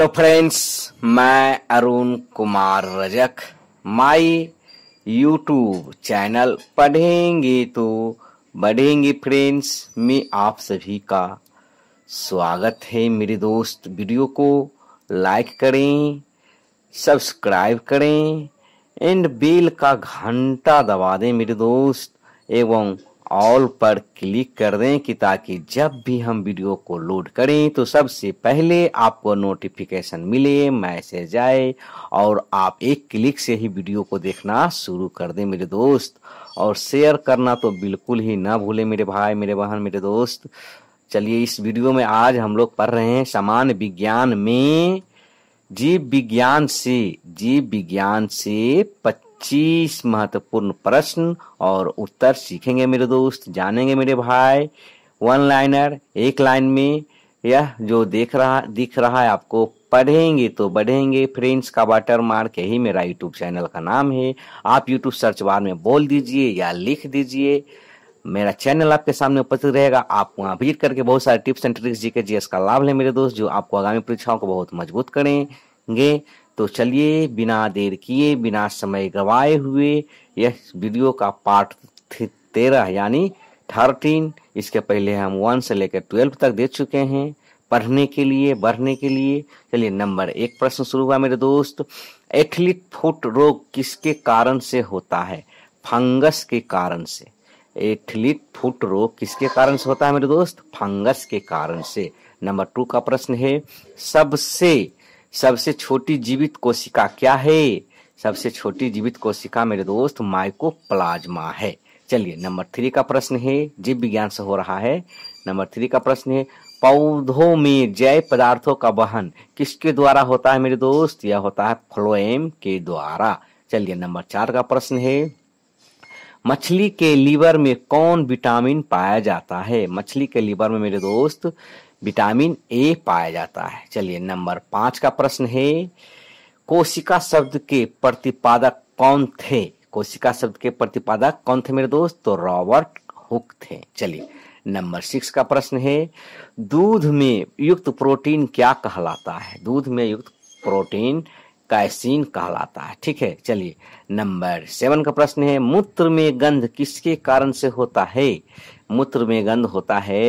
hello friends मैं Arun Kumar Rajak my YouTube channel पढ़ेंगे तो बढ़ेंगे फ्रेंड्स में आप सभी का स्वागत है मेरे दोस्त वीडियो को लाइक करें सब्सक्राइब करें एंड बेल का घंटा दबा दें मेरे दोस्त एवं ऑल पर क्लिक कर दें कि ताकि जब भी हम वीडियो को लोड करें तो सबसे पहले आपको नोटिफिकेशन मिले मैसेज आए और आप एक क्लिक से ही वीडियो को देखना शुरू कर दें मेरे दोस्त और शेयर करना तो बिल्कुल ही ना भूलें मेरे भाई मेरे बहन मेरे दोस्त चलिए इस वीडियो में आज हम लोग पढ़ रहे हैं सामान्य विज्ञान में जीव विज्ञान से जीव विज्ञान से पच्चीस पच्चीस महत्वपूर्ण प्रश्न और उत्तर सीखेंगे मेरे दोस्त जानेंगे मेरे भाई वन लाइनर एक लाइन में यह जो देख रहा दिख रहा है आपको पढ़ेंगे तो बढ़ेंगे फ्रेंड्स का वाटर मार्क यही मेरा यूट्यूब चैनल का नाम है आप यूट्यूब सर्च बार में बोल दीजिए या लिख दीजिए मेरा चैनल आपके सामने उपस्थित रहेगा आप वहाँ विजिट करके बहुत सारे टिप्स एंड ट्रिक्स जी के जी का लाभ लें मेरे दोस्त जो आपको आगामी परीक्षाओं को बहुत मजबूत करेंगे तो चलिए बिना देर किए बिना समय गवाए हुए यह वीडियो का पार्ट तेरह यानी थर्टीन इसके पहले हम वन से लेकर ट्वेल्व तक दे चुके हैं पढ़ने के लिए बढ़ने के लिए चलिए नंबर एक प्रश्न शुरू हुआ मेरे दोस्त एथलीट फुट रोग किसके कारण से होता है फंगस के कारण से एथलीट फुट रोग किसके कारण से होता है मेरे दोस्त फंगस के कारण से नंबर टू का प्रश्न है सबसे सबसे छोटी जीवित कोशिका क्या है सबसे छोटी जीवित कोशिका मेरे दोस्त माइको प्लाज्मा है चलिए नंबर थ्री का प्रश्न है जीव विज्ञान से हो रहा है नंबर थ्री का प्रश्न है पौधों में जैव पदार्थों का वहन किसके द्वारा होता है मेरे दोस्त यह होता है फ्लोएम के द्वारा चलिए नंबर चार का प्रश्न है मछली के लीवर में कौन विटामिन पाया जाता है मछली के लीवर में मेरे दोस्त विटामिन ए पाया जाता है चलिए नंबर पांच का प्रश्न है कोशिका शब्द के प्रतिपादक कौन थे कोशिका शब्द के प्रतिपादक कौन थे मेरे दोस्त तो रॉबर्ट हुक थे चलिए नंबर सिक्स का प्रश्न है दूध में युक्त प्रोटीन क्या कहलाता है दूध में युक्त प्रोटीन कैसीन कहलाता है ठीक है चलिए नंबर सेवन का प्रश्न है मूत्र में गंध किसके कारण से होता है मूत्र में गंध होता है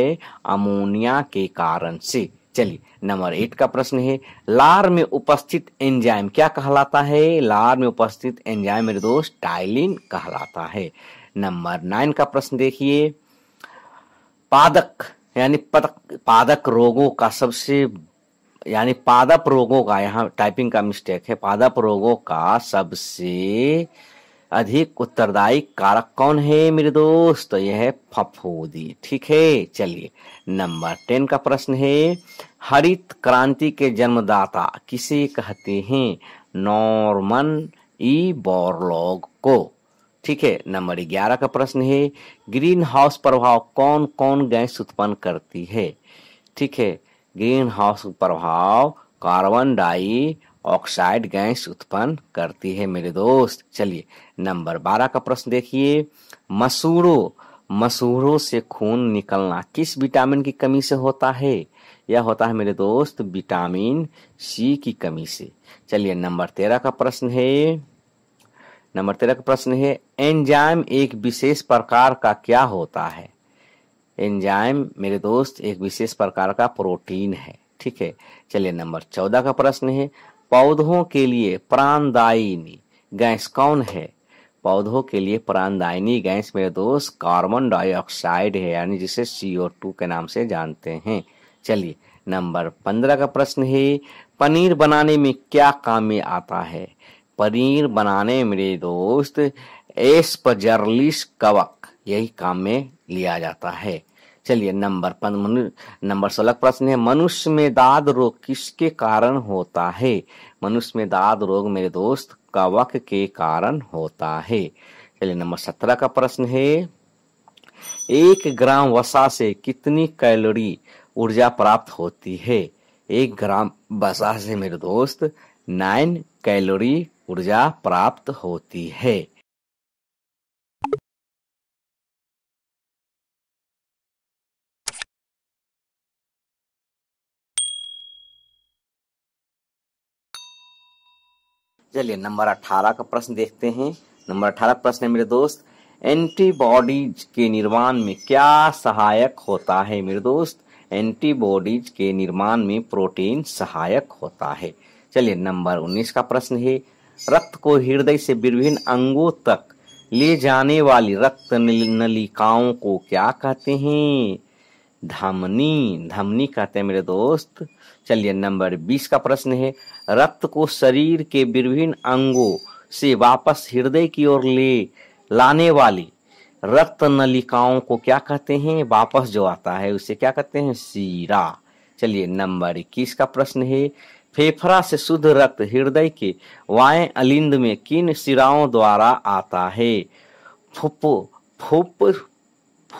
अमोनिया के कारण से चलिए नंबर एट का प्रश्न है लार में उपस्थित एंजाइम क्या कहलाता है लार में उपस्थित एंजाइम मेरे दोस्त टाइलिन कहलाता है नंबर नाइन का प्रश्न देखिए पादक यानी पदक पादक रोगों का सबसे यानी पादप रोगों का यहाँ टाइपिंग का मिस्टेक है पादप रोगों का सबसे अधिक उत्तरदायी कारक कौन है मेरे दोस्त तो यह है फफूदी ठीक है चलिए नंबर टेन का प्रश्न है हरित क्रांति के जन्मदाता किसे कहते हैं नॉर्मन ई बोरलॉग को ठीक है नंबर ग्यारह का प्रश्न है ग्रीन हाउस प्रभाव कौन कौन गैस उत्पन्न करती है ठीक है ग्रीन हाउस प्रभाव कार्बन डाई ऑक्साइड गैस उत्पन्न करती है मेरे दोस्त चलिए नंबर बारह का प्रश्न देखिए मसूरों मसूरों से खून निकलना किस विटामिन की कमी से होता है यह होता है मेरे दोस्त विटामिन सी की कमी से चलिए नंबर तेरह का प्रश्न है नंबर तेरह का प्रश्न है एंजाइम एक विशेष प्रकार का क्या होता है एंजाइम मेरे दोस्त एक विशेष प्रकार का प्रोटीन है ठीक है चलिए नंबर चौदह का प्रश्न है पौधों के लिए प्राणदायिनी गैस कौन है पौधों के लिए प्राणदायिनी गैस मेरे दोस्त कार्बन डाइऑक्साइड है यानी जिसे सीओ टू के नाम से जानते हैं चलिए नंबर पंद्रह का प्रश्न है पनीर बनाने में क्या काम में आता है पनीर बनाने मेरे दोस्त एस्पजर्लिस कवक यही काम में लिया जाता है चलिए नंबर नंबर सोलह प्रश्न है मनुष्य में दाद रोग किसके कारण होता है मनुष्य में दाद रोग मेरे दोस्त कवक के कारण होता है चलिए नंबर सत्रह का प्रश्न है एक ग्राम वसा से कितनी कैलोरी ऊर्जा प्राप्त होती है एक ग्राम वसा से मेरे दोस्त नाइन कैलोरी ऊर्जा प्राप्त होती है चलिए नंबर अठारह का प्रश्न देखते हैं नंबर अठारह प्रश्न है मेरे दोस्त एंटीबॉडीज के निर्माण में क्या सहायक होता है मेरे दोस्त एंटीबॉडीज के निर्माण में प्रोटीन सहायक होता है चलिए नंबर उन्नीस का प्रश्न है रक्त को हृदय से विभिन्न अंगों तक ले जाने वाली रक्त नलिकाओं को क्या कहते हैं धामनी धामनी कहते हैं मेरे दोस्त चलिए नंबर बीस का प्रश्न है रक्त को शरीर के विभिन्न अंगों से वापस हृदय की ओर ले लाने वाली रक्त नलिकाओं को क्या कहते हैं वापस जो आता है उसे क्या कहते हैं सीरा चलिए नंबर इक्कीस का प्रश्न है फेफड़ा से शुद्ध रक्त हृदय के वाय अलिंद में किन सिराओं द्वारा आता है फुप फुप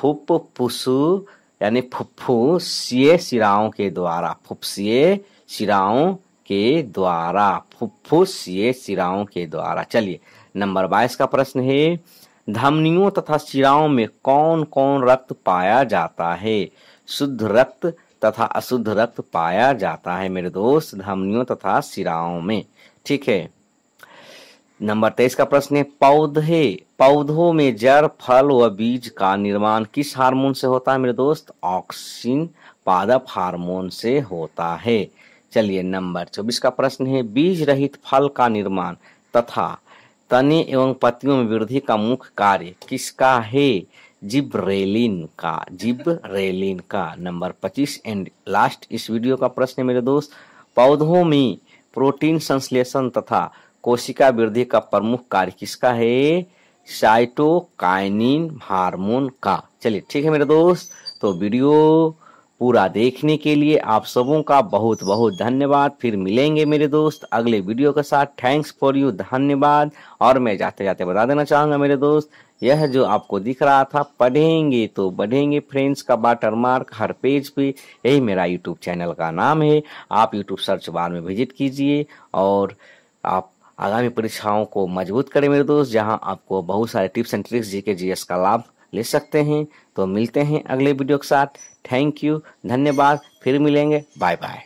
फुप पुसु यानी फुफ्फुसीय शिराओं के द्वारा फुफ्फुसीय शिराओं के द्वारा फुफ्फुसीय शिराओं के द्वारा चलिए नंबर बाईस का प्रश्न है धमनियों तथा शिराओं में कौन कौन रक्त पाया जाता है शुद्ध रक्त तथा अशुद्ध रक्त पाया जाता है मेरे दोस्त धमनियों तथा शिराओं में ठीक है नंबर तेईस का प्रश्न है पौधे पौधों में जड़ फल व बीज का निर्माण किस हार्मोन से होता है मेरे दोस्त ऑक्सीन पादप हार्मोन से होता है चलिए नंबर चौबीस का प्रश्न है बीज रहित फल का निर्माण तथा तने एवं पत्तियों में वृद्धि का मुख्य कार्य किसका है जिब्रेलिन का जिब्रेलिन का नंबर पच्चीस एंड लास्ट इस वीडियो का प्रश्न है मेरे दोस्त पौधों में प्रोटीन संश्लेषण तथा कोशिका वृद्धि का प्रमुख कार्य किसका है साइटोकाइनिन हार्मोन का चलिए ठीक है मेरे दोस्त तो वीडियो पूरा देखने के लिए आप सबों का बहुत बहुत धन्यवाद फिर मिलेंगे मेरे दोस्त अगले वीडियो के साथ थैंक्स फॉर यू धन्यवाद और मैं जाते जाते बता देना चाहूँगा मेरे दोस्त यह जो आपको दिख रहा था पढ़ेंगे तो बढ़ेंगे फ्रेंड्स का बाटर मार्क हर पेज पे यही मेरा यूट्यूब चैनल का नाम है आप यूट्यूब सर्च बार में विजिट कीजिए और आप आगामी परीक्षाओं को मजबूत करें मेरे दोस्त जहां आपको बहुत सारे टिप्स एंड ट्रिक्स जी के जी का लाभ ले सकते हैं तो मिलते हैं अगले वीडियो के साथ थैंक यू धन्यवाद फिर मिलेंगे बाय बाय